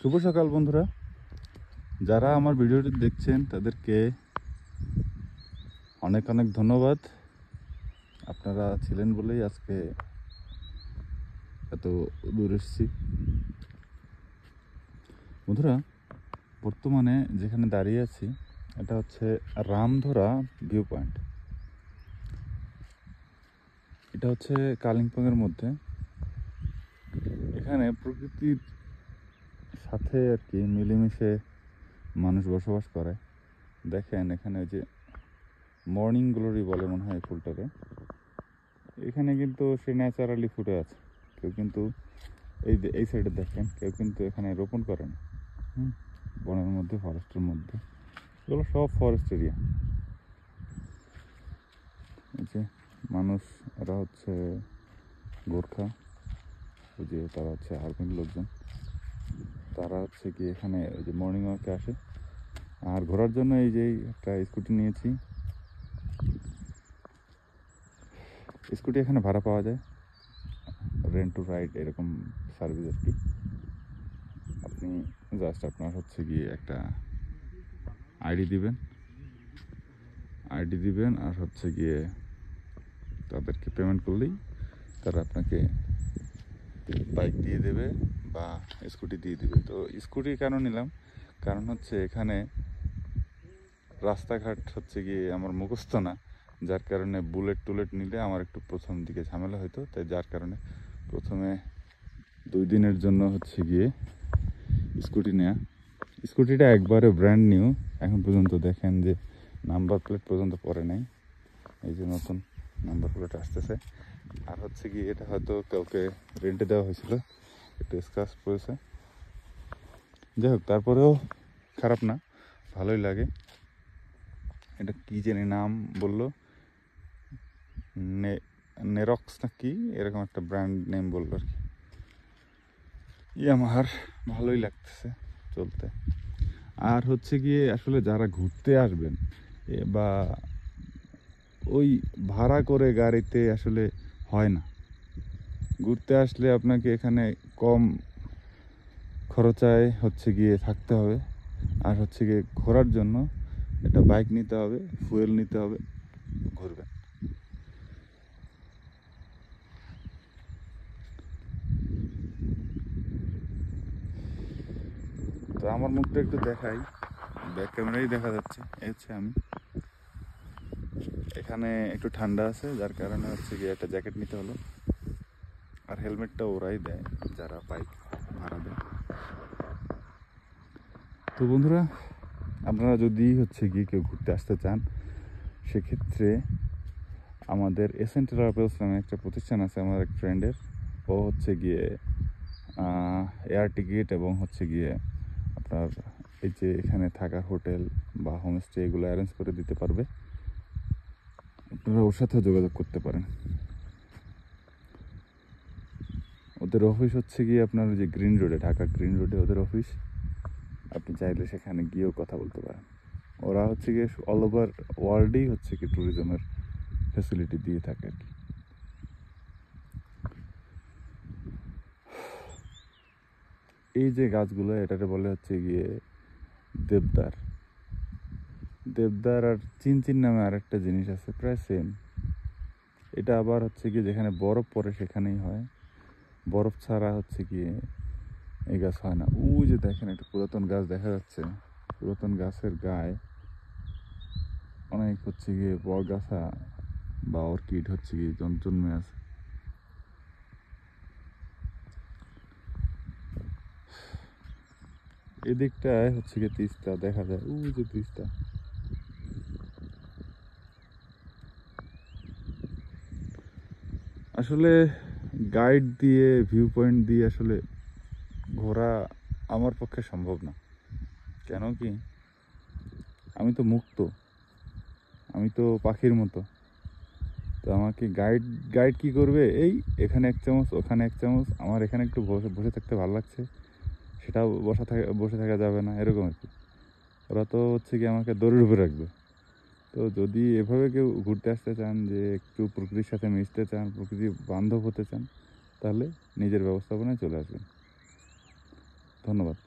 শুভ সকাল বন্ধুরা যারা আমার ভিডিওটি দেখছেন তাদেরকে অনেক অনেক ধন্যবাদ আপনারা ছিলেন বলেই আজকে এত দূর এসেছি বন্ধুরা বর্তমানে যেখানে দাঁড়িয়ে আছি এটা হচ্ছে রামধরা ভিউ পয়েন্ট এটা হচ্ছে কালিম্পংয়ের মধ্যে এখানে প্রকৃতির সাথে আর কি মিলেমিশে মানুষ বসবাস করে দেখেন এখানে যে মর্নিং গ্লোরি বলে মনে হয় ফুলটাকে এখানে কিন্তু সে ন্যাচারালি ফুটে আছে কেউ কিন্তু এই এই সাইডে দেখেন কেউ কিন্তু এখানে রোপণ করেন হুম বনের মধ্যে ফরেস্টের মধ্যে এগুলো সব ফরেস্ট এরিয়া যে মানুষ এরা হচ্ছে গোর্খা ওই যে তারা হচ্ছে আর্মির লোকজন তারা হচ্ছে কি এখানে ওই যে মর্নিং ওয়াকে আসে আর ঘোরার জন্য এই যে একটা স্কুটি নিয়েছি স্কুটি এখানে ভাড়া পাওয়া যায় রেন্ট টু রাইড এরকম সার্ভিস আর কি আপনি জাস্ট আপনার হচ্ছে গিয়ে একটা আইডি দিবেন আইডি দিবেন আর হচ্ছে গিয়ে তাদেরকে পেমেন্ট করলেই তারা আপনাকে বাইক দিয়ে দেবে বা স্কুটি দিয়ে দিবে তো স্কুটি কেন নিলাম কারণ হচ্ছে এখানে রাস্তাঘাট হচ্ছে গিয়ে আমার মুখস্থ না যার কারণে বুলেট টুলেট নিলে আমার একটু প্রথম দিকে ঝামেলা হতো তাই যার কারণে প্রথমে দুই দিনের জন্য হচ্ছে গিয়ে স্কুটি নেয়া স্কুটিটা একবারে ব্র্যান্ড নিউ এখন পর্যন্ত দেখেন যে নাম্বার প্লেট পর্যন্ত পরে নাই এই যে নতুন নাম্বার প্লেট আসতেছে আর হচ্ছে কি এটা হয়তো কাউকে রেন্টে দেওয়া হয়েছিল স্কাচ পড়েছে যাই হোক তারপরেও খারাপ না ভালোই লাগে এটা কি জানি নাম বললো নেরক্স না কি এরকম একটা ব্র্যান্ড নেম বললো আর কি ইয়ামাহার ভালোই লাগতেছে চলতে আর হচ্ছে গিয়ে আসলে যারা ঘুরতে আসবেন বা ওই ভাড়া করে গাড়িতে আসলে হয় না ঘুরতে আসলে আপনাকে এখানে কম খরচায় হচ্ছে গিয়ে থাকতে হবে আর হচ্ছে গিয়ে ঘোরার জন্য একটা বাইক নিতে হবে ফুয়েল নিতে হবে ঘুরবেন তো আমার মুখটা একটু দেখাই ব্যাক ক্যামেরাই দেখা যাচ্ছে এই হচ্ছে আমি এখানে একটু ঠান্ডা আছে যার কারণে হচ্ছে গিয়ে একটা জ্যাকেট নিতে হলো আর হেলমেটটা ওরাই দেয় যারা বাইক ভাড়া দেয় তো বন্ধুরা আপনারা যদি হচ্ছে গিয়ে কেউ ঘুরতে আসতে চান সেক্ষেত্রে আমাদের এসএন ট্রাভেলস নামে একটা প্রতিষ্ঠান আছে আমার এক ফ্রেন্ডের ও হচ্ছে গিয়ে এয়ার টিকিট এবং হচ্ছে গিয়ে আপনার এই যে এখানে থাকার হোটেল বা হোমস্টে এগুলো অ্যারেঞ্জ করে দিতে পারবে আপনারা ওর সাথে যোগাযোগ করতে পারেন ওদের অফিস হচ্ছে গিয়ে আপনার যে গ্রিন রোডে ঢাকা গ্রিন রোডে ওদের অফিস আপনি চাইলে সেখানে গিয়েও কথা বলতে পারেন ওরা হচ্ছে গিয়ে অল ওভার ওয়ার্ল্ডেই হচ্ছে কি ট্যুরিজমের ফেসিলিটি দিয়ে থাকে আর কি এই যে গাছগুলো এটাকে বলে হচ্ছে গিয়ে দেবদার দেবদার আর চিনচিন নামে আরেকটা জিনিস আছে প্রায় সেম এটা আবার হচ্ছে গিয়ে যেখানে বরফ পড়ে সেখানেই হয় বরফ ছাড়া হচ্ছে গিয়ে এই গাছ হয় না ও যে দেখেন একটা পুরাতন গাছ দেখা যাচ্ছে পুরাতন গাছের গায়ে অনেক হচ্ছে গিয়ে বরগাছা বা অর্কিড হচ্ছে গিয়ে জন্মে আছে এদিকটায় হচ্ছে গিয়ে তিস্তা দেখা যায় ও যে তিস্তা আসলে গাইড দিয়ে ভিউ পয়েন্ট দিয়ে আসলে ঘোরা আমার পক্ষে সম্ভব না কেন কি আমি তো মুক্ত আমি তো পাখির মতো তো আমাকে গাইড গাইড কি করবে এই এখানে এক চামচ ওখানে এক চামচ আমার এখানে একটু বসে বসে থাকতে ভালো লাগছে সেটাও বসা থাকা বসে থাকা যাবে না এরকম আর কি ওরা তো হচ্ছে কি আমাকে দড়ির উপরে রাখবে তো যদি এভাবে কেউ ঘুরতে আসতে চান যে একটু প্রকৃতির সাথে মিশতে চান প্রকৃতি বান্ধব হতে চান তাহলে নিজের ব্যবস্থাপনায় চলে আসবেন ধন্যবাদ